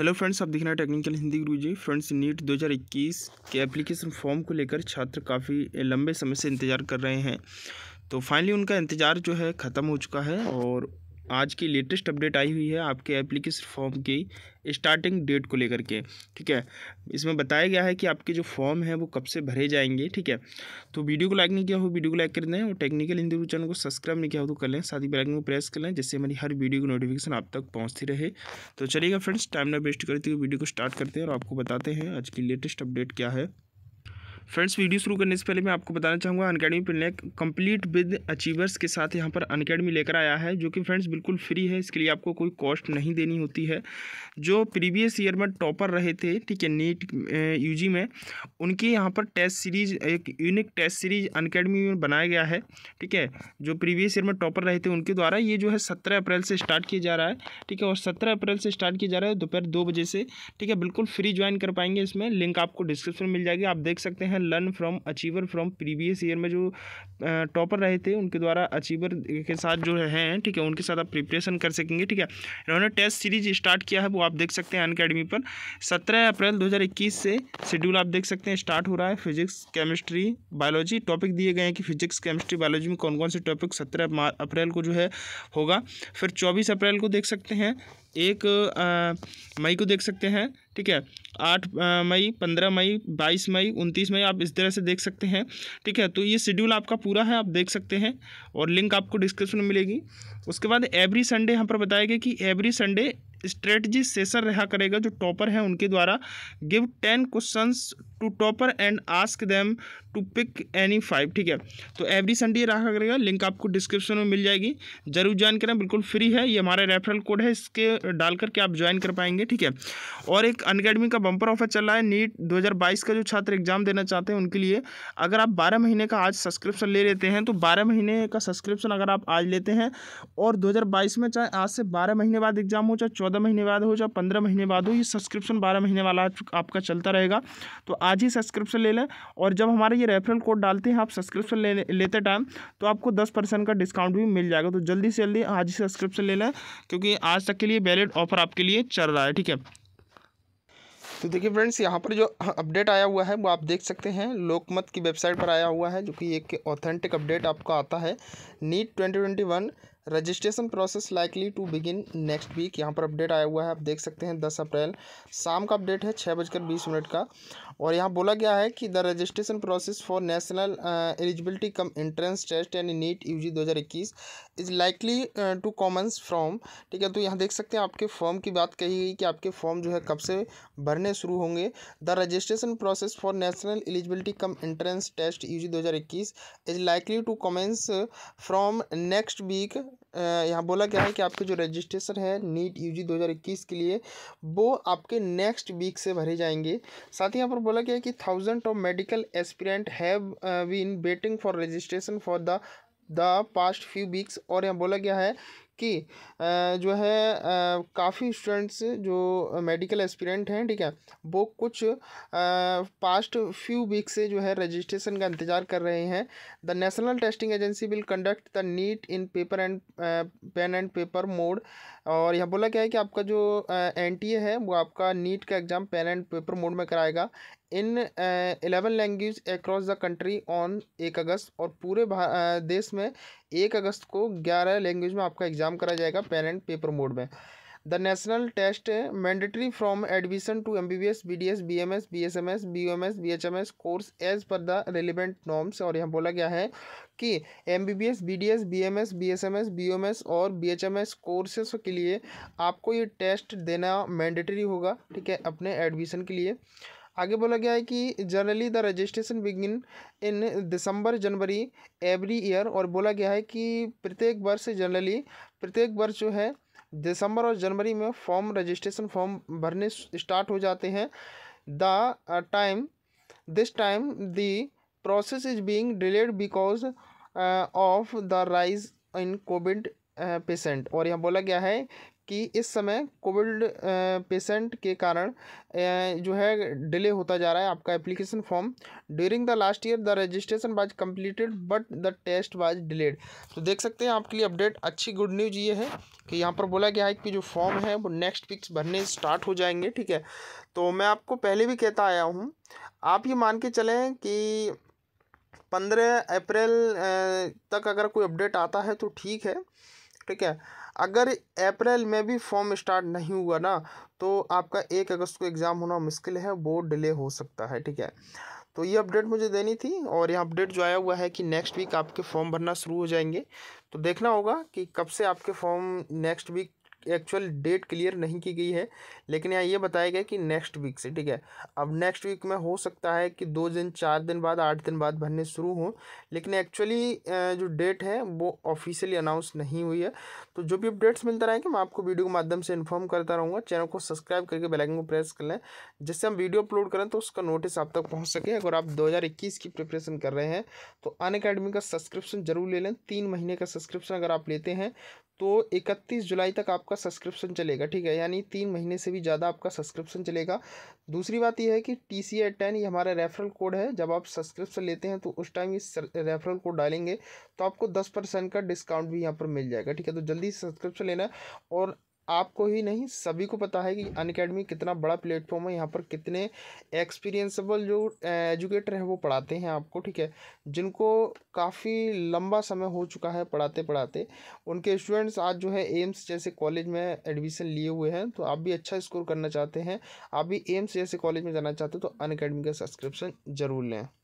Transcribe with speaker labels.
Speaker 1: hello friends आप देख रहे हैं टेक्निकल हिंदी गुरु जी फ्रेंड्स नीट 2021 के एप्लीकेशन फॉर्म को लेकर छात्र काफ़ी लंबे समय से इंतज़ार कर रहे हैं तो फाइनली उनका इंतज़ार जो है ख़त्म हो चुका है और आज की लेटेस्ट अपडेट आई हुई है आपके एप्लीकेशन फॉर्म की स्टार्टिंग डेट को लेकर के ठीक है इसमें बताया गया है कि आपके जो फॉर्म है वो कब से भरे जाएंगे ठीक है तो वीडियो को लाइक नहीं किया हो वीडियो को लाइक कर दें और टेक्निकल हिंदी चैनल को सब्सक्राइब नहीं किया हो तो कर लें साथ ही बेलाइकन को प्रेस कर लें जिससे हमारी हर वीडियो की नोटिफिकेशन आप तक पहुँचती रहे तो चलिएगा फ्रेंड्स टाइम ना वेस्ट करते हुए वीडियो को स्टार्ट करते हैं और आपको बताते हैं आज की लेटेस्ट अपडेट क्या है फ्रेंड्स वीडियो शुरू करने से पहले मैं आपको बताना चाहूँगा अनकेडमी पिल्ले कंप्लीट विद अचीवर्स के साथ यहाँ पर अनकेडमी लेकर आया है जो कि फ्रेंड्स बिल्कुल फ्री है इसके लिए आपको कोई कॉस्ट नहीं देनी होती है जो प्रीवियस ईयर में टॉपर रहे थे ठीक है नीट यू में उनकी यहाँ पर टेस्ट सीरीज एक यूनिक टेस्ट सीरीज अनकेडमी में बनाया गया है ठीक है जो प्रीवियस ईयर में टॉपर रहे थे उनके द्वारा ये जो है सत्रह अप्रैल से स्टार्ट किया जा रहा है ठीक है और सत्रह अप्रैल से स्टार्ट किया जा रहा है दोपहर दो बजे से ठीक है बिल्कुल फ्री ज्वाइन कर पाएंगे इसमें लिंक आपको डिस्क्रिप्शन में मिल जाएगी आप देख सकते हैं learn from achiever from previous year में जो टॉपर रहे थे उनके द्वारा अचीवर के साथ जो हैं ठीक है उनके साथ आप प्रिपरेशन कर सकेंगे ठीक है इन्होंने टेस्ट सीरीज स्टार्ट किया है वो आप देख सकते हैं अन पर सत्रह अप्रैल दो से शेड्यूल आप देख सकते हैं स्टार्ट हो रहा है फिजिक्स केमिस्ट्री बायोलॉजी टॉपिक दिए गए हैं कि फिजिक्स केमिस्ट्री बायोलॉजी में कौन कौन से टॉपिक सत्रह अप्रैल को जो है होगा फिर चौबीस अप्रैल को देख सकते हैं एक मई को देख सकते हैं ठीक है आठ मई पंद्रह मई बाईस मई उनतीस मई आप इस तरह से देख सकते हैं ठीक है तो ये शेड्यूल आपका पूरा है आप देख सकते हैं और लिंक आपको डिस्क्रिप्शन में मिलेगी उसके बाद एवरी संडे यहाँ पर बताया गया कि एवरी संडे स्ट्रेटजी सेशन रहा करेगा जो टॉपर है उनके द्वारा give ten questions to topper and ask them to pick any five ठीक है तो एवरी संडे रहा करेगा लिंक आपको डिस्क्रिप्शन में मिल जाएगी जरूर ज्वाइन करें बिल्कुल फ्री है ये हमारा रेफरल कोड है इसके डाल करके आप ज्वाइन कर पाएंगे ठीक है और एक अनकेडमी का बम्पर ऑफर चल रहा है नीट दो का जो छात्र एग्जाम देना चाहते हैं उनके लिए अगर आप बारह महीने का आज सब्सक्रिप्शन ले लेते हैं तो बारह महीने का सब्सक्रिप्शन अगर आप आज लेते हैं और दो में चाहे आज से बारह महीने बाद एग्जाम हो चाहे चौदह महीने बाद हो चाहे पंद्रह महीने बाद हो ये सब्सक्रिप्शन बारह महीने वाला आपका चलता रहेगा तो आज ही सब्सक्रिप्शन ले लें और जब हमारे ये रेफरल कोड डालते हैं आप सब्सक्रिप्शन लेते टाइम तो आपको दस परसेंट का डिस्काउंट भी मिल जाएगा तो जल्दी से जल्दी आज ही सब्सक्रिप्शन ले लें क्योंकि आज तक के लिए वैलिड ऑफर आपके लिए चल रहा है ठीक है
Speaker 2: तो देखिए फ्रेंड्स यहाँ पर जो अपडेट आया हुआ है वो आप देख सकते हैं लोकमत की वेबसाइट पर आया हुआ है जो कि एक ऑथेंटिक अपडेट आपका आता है NEET twenty twenty one registration process likely to begin next week यहाँ पर अपडेट आया हुआ है आप देख सकते हैं दस अप्रैल शाम का अपडेट है छः बजकर बीस मिनट का और यहाँ बोला गया है कि the registration process for national eligibility cum entrance test and NEET U G दो हज़ार इक्कीस is likely to commence from ठीक है तो यहाँ देख सकते हैं आपके फॉर्म की बात कही गई कि आपके फॉर्म जो है कब से भरने शुरू होंगे the registration process for national eligibility cum entrance test U G दो हज़ार इक्कीस is likely to commence from next week यहाँ बोला गया है कि आपके जो रजिस्ट्रेशन है नीट यूजी 2021 के लिए वो आपके नेक्स्ट वीक से भरे जाएंगे साथ ही यहाँ पर बोला गया है कि thousand of medical aspirant have been waiting for registration for the the past few weeks और यहाँ बोला गया है कि जो है काफ़ी स्टूडेंट्स जो मेडिकल एस्पिरेंट हैं ठीक है वो कुछ पास्ट फ्यू वीक से जो है रजिस्ट्रेशन का इंतज़ार कर रहे हैं the national testing agency will conduct the NEET in paper and pen and paper mode और यहाँ बोला क्या है कि आपका जो एन है वो आपका नीट का exam pen and paper mode में कराएगा in eleven language across the country on एक अगस्त और पूरे देश में एक अगस्त को ग्यारह लैंग्वेज में आपका एग्ज़ाम करा जाएगा पेरेंट पेपर मोड में the national test mandatory from admission to M B B S B D S B M S B S M S B M S B H M S course as per the relevant norms और यहाँ बोला गया है कि M B B S B D S B M S B S M S B M S और B H M S courses के लिए आपको ये टेस्ट देना मैंडेटरी होगा ठीक है अपने एडमिशन के लिए आगे बोला गया है कि generally the registration begin in December January every year और बोला गया है कि प्रत्येक वर्ष जनरली प्रत्येक वर्ष जो है दिसंबर और जनवरी में फॉर्म रजिस्ट्रेशन फॉर्म भरने स्टार्ट हो जाते हैं the time this time the process is being delayed because of the rise in covid patient और यहाँ बोला गया है कि इस समय कोविड पेशेंट के कारण जो है डिले होता जा रहा है आपका application form during the last year the registration was completed but the test was delayed तो देख सकते हैं आपके लिए अपडेट अच्छी गुड न्यूज ये है कि यहाँ पर बोला गया है कि जो फॉर्म है वो नेक्स्ट वीक्स भरने स्टार्ट हो जाएंगे ठीक है तो मैं आपको पहले भी कहता आया हूँ आप ये मान के चलें कि पंद्रह अप्रैल तक अगर कोई अपडेट आता है तो ठीक है ठीक है अगर अप्रैल में भी फॉर्म स्टार्ट नहीं हुआ ना तो आपका एक अगस्त को एग्ज़ाम होना मुश्किल है वो डिले हो सकता है ठीक है तो ये अपडेट मुझे देनी थी और यह अपडेट जो आया हुआ है कि नेक्स्ट वीक आपके फॉर्म भरना शुरू हो जाएंगे तो देखना होगा कि कब से आपके form next week actual date clear नहीं की गई है लेकिन यहाँ ये बताया गया कि नेक्स्ट वीक से ठीक है अब नेक्स्ट वीक में हो सकता है कि दो दिन चार दिन बाद आठ दिन बाद भरने शुरू हों लेकिन एक्चुअली जो डेट है वो ऑफिशियली अनाउंस नहीं हुई है तो जो भी अपडेट्स मिलता रहेंगे मैं आपको वीडियो के माध्यम से इन्फॉर्म करता रहूँगा चैनल को सब्सक्राइब करके बेलाइकन को प्रेस कर लें जिससे हम वीडियो अपलोड करें तो उसका नोटिस आप तक पहुँच सके अगर आप दो की प्रिपरेशन कर रहे हैं तो अन अकेडमी का सब्सक्रिप्शन जरूर ले लें तीन महीने का सब्सक्रिप्शन अगर आप लेते हैं तो इकतीस जुलाई तक आपका आपका सब्सक्रिप्शन चलेगा ठीक है यानी तीन महीने से भी ज़्यादा आपका सब्सक्रिप्शन चलेगा दूसरी बात यह है कि टी सी एट टेन ये हमारा रेफरल कोड है जब आप सब्सक्रिप्शन लेते हैं तो उस टाइम इस रेफरल कोड डालेंगे तो आपको दस परसेंट का डिस्काउंट भी यहाँ पर मिल जाएगा ठीक है तो जल्दी सब्सक्रिप्शन लेना और आपको ही नहीं सभी को पता है कि अनकेडमी कितना बड़ा प्लेटफॉर्म है यहाँ पर कितने एक्सपीरियंसबल जो एजुकेटर हैं वो पढ़ाते हैं आपको ठीक है जिनको काफ़ी लंबा समय हो चुका है पढ़ाते पढ़ाते उनके स्टूडेंट्स आज जो है एम्स जैसे कॉलेज में एडमिशन लिए हुए हैं तो आप भी अच्छा स्कोर करना चाहते हैं आप भी एम्स जैसे कॉलेज में जाना चाहते हो तो अनकेडमी का सब्सक्रिप्शन ज़रूर लें